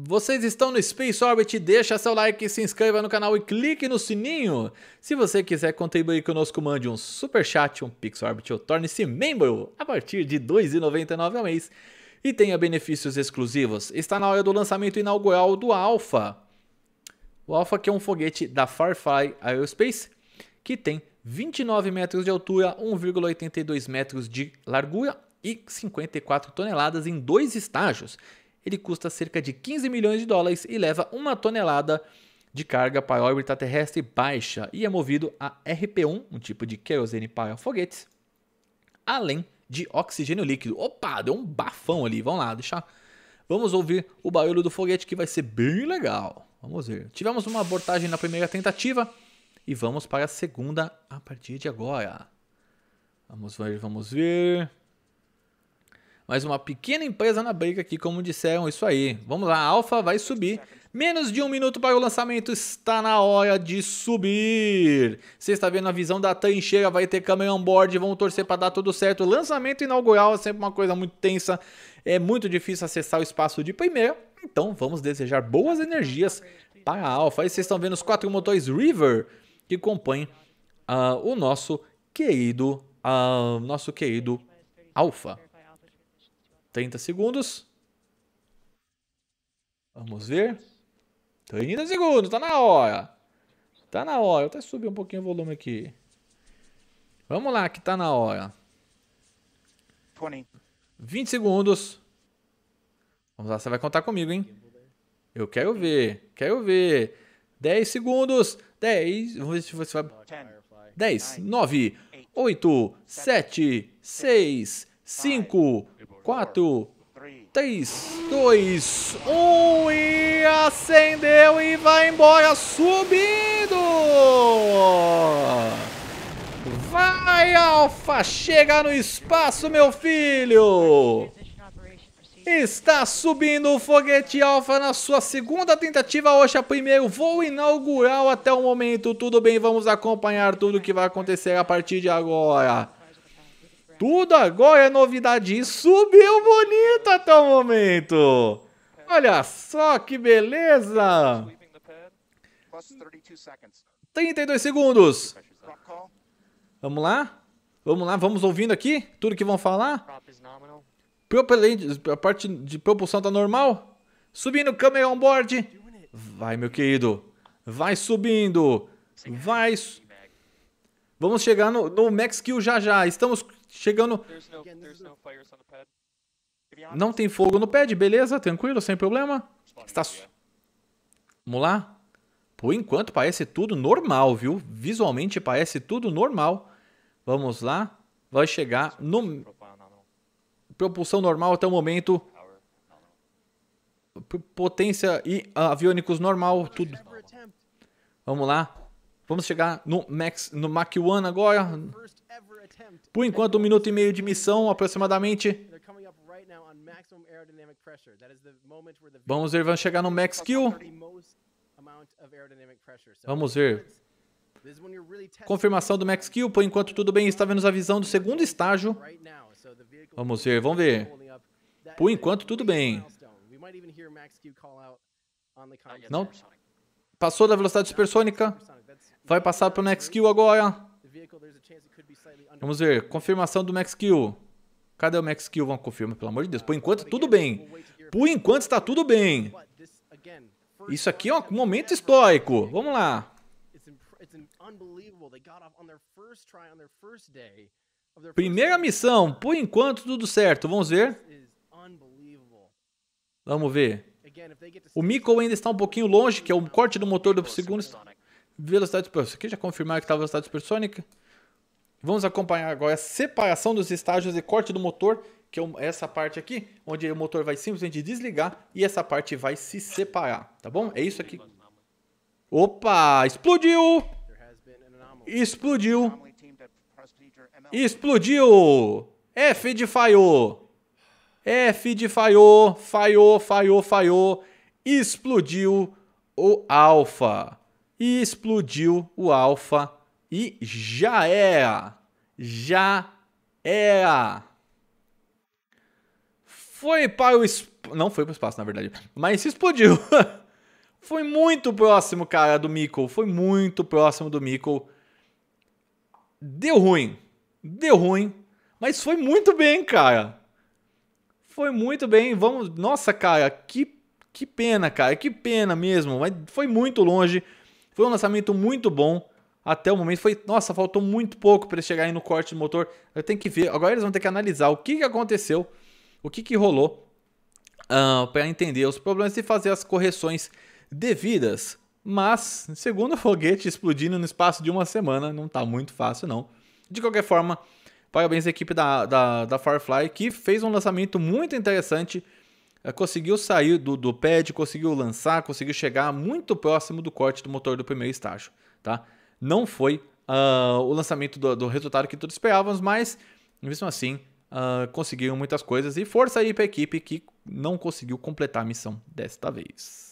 Vocês estão no Space Orbit, deixa seu like, se inscreva no canal e clique no sininho. Se você quiser contribuir conosco, mande um super chat, um Pix Orbit ou torne-se membro a partir de R$ 2,99 ao mês e tenha benefícios exclusivos. Está na hora do lançamento inaugural do Alpha. O Alpha que é um foguete da Firefly Aerospace que tem 29 metros de altura, 1,82 metros de largura e 54 toneladas em dois estágios ele custa cerca de 15 milhões de dólares e leva uma tonelada de carga para a órbita terrestre baixa e é movido a RP1, um tipo de querosene para foguetes, além de oxigênio líquido. Opa, deu um bafão ali, vamos lá, deixar. Vamos ouvir o barulho do foguete que vai ser bem legal. Vamos ver. Tivemos uma abortagem na primeira tentativa e vamos para a segunda a partir de agora. Vamos ver, vamos ver mas uma pequena empresa na briga aqui, como disseram isso aí. Vamos lá, a Alfa vai subir. Menos de um minuto para o lançamento, está na hora de subir. Você está vendo a visão da trincheira, vai ter câmera on board, vamos torcer para dar tudo certo. Lançamento inaugural é sempre uma coisa muito tensa, é muito difícil acessar o espaço de primeira. Então vamos desejar boas energias para a Alfa. Aí vocês estão vendo os quatro motores River que compõem uh, o nosso querido, uh, nosso querido Alfa. 30 segundos. Vamos ver. 30 segundos, tá na hora. Tá na hora. Eu até subi um pouquinho o volume aqui. Vamos lá, que tá na hora. 20 segundos. Vamos lá, você vai contar comigo, hein? Eu quero ver, quero ver. 10 segundos. 10. Vamos ver se você vai. 10, 9, 8, 7, 6, 5, 4, 3, 2, 1 e acendeu e vai embora subindo! Vai, Alfa! Chega no espaço, meu filho! Está subindo o foguete Alfa na sua segunda tentativa, hoje a primeiro voo inaugural até o momento. Tudo bem, vamos acompanhar tudo o que vai acontecer a partir de agora. Tudo agora é novidade e subiu bonito até o momento. Olha só que beleza. 32 segundos. Vamos lá? Vamos lá, vamos ouvindo aqui tudo que vão falar. a parte de propulsão tá normal. Subindo câmera on board. Vai, meu querido. Vai subindo. Vai. Vamos chegar no, no Max Kill já já. Estamos chegando. Não tem fogo no pad, beleza, tranquilo, sem problema. Está... Vamos lá. Por enquanto parece tudo normal, viu? Visualmente parece tudo normal. Vamos lá. Vai chegar no... Propulsão normal até o momento. Potência e aviônicos normal, tudo. Vamos lá. Vamos chegar no Max, no Mach 1 agora. Por enquanto, um minuto e meio de missão, aproximadamente. Vamos ver, vamos chegar no max kill. Vamos ver. Confirmação do max kill. Por enquanto, tudo bem. Está vendo a visão do segundo estágio. Vamos ver, vamos ver. Por enquanto, tudo bem. Não. Passou da velocidade supersônica. Vai passar para o max kill agora. Vamos ver. Confirmação do Max Kill. Cadê o Max Kill? Vamos confirmar, pelo amor de Deus. Por uh, enquanto, tudo bem. Por enquanto, está tudo bem. Isso aqui é um momento histórico. Vamos lá. Primeira missão. Por enquanto, tudo certo. Vamos ver. Vamos ver. O Mikko ainda está um pouquinho longe, que é o corte do motor do segundo velocidade supersônica. quer já confirmar que está velocidade supersônica? Vamos acompanhar agora a separação dos estágios de corte do motor, que é essa parte aqui, onde o motor vai simplesmente desligar e essa parte vai se separar, tá bom? É isso aqui. Opa, explodiu! Explodiu! Explodiu! F de falhou! F de falhou, falhou, falhou, falhou. Explodiu o Alfa e explodiu o Alfa e já era. Já era. Foi para o espaço. Não foi para o espaço, na verdade. Mas explodiu. foi muito próximo, cara, do Mikkel. Foi muito próximo do Mikkel. Deu ruim. Deu ruim. Mas foi muito bem, cara. Foi muito bem. Vamos. Nossa, cara, que, que pena, cara. Que pena mesmo. Mas foi muito longe. Foi um lançamento muito bom até o momento. Foi, nossa, faltou muito pouco para eles chegarem no corte do motor. Eu tenho que ver. Agora eles vão ter que analisar o que, que aconteceu, o que, que rolou, uh, ah, para entender os problemas e fazer as correções devidas. Mas, segundo o foguete explodindo no espaço de uma semana, não está muito fácil, não. De qualquer forma, parabéns à equipe da, da, da Firefly, que fez um lançamento muito interessante é, conseguiu sair do, do pad, conseguiu lançar, conseguiu chegar muito próximo do corte do motor do primeiro estágio. Tá? Não foi uh, o lançamento do, do, resultado que todos esperávamos, mas mesmo assim uh, conseguiram muitas coisas e força aí para a equipe que não conseguiu completar a missão desta vez.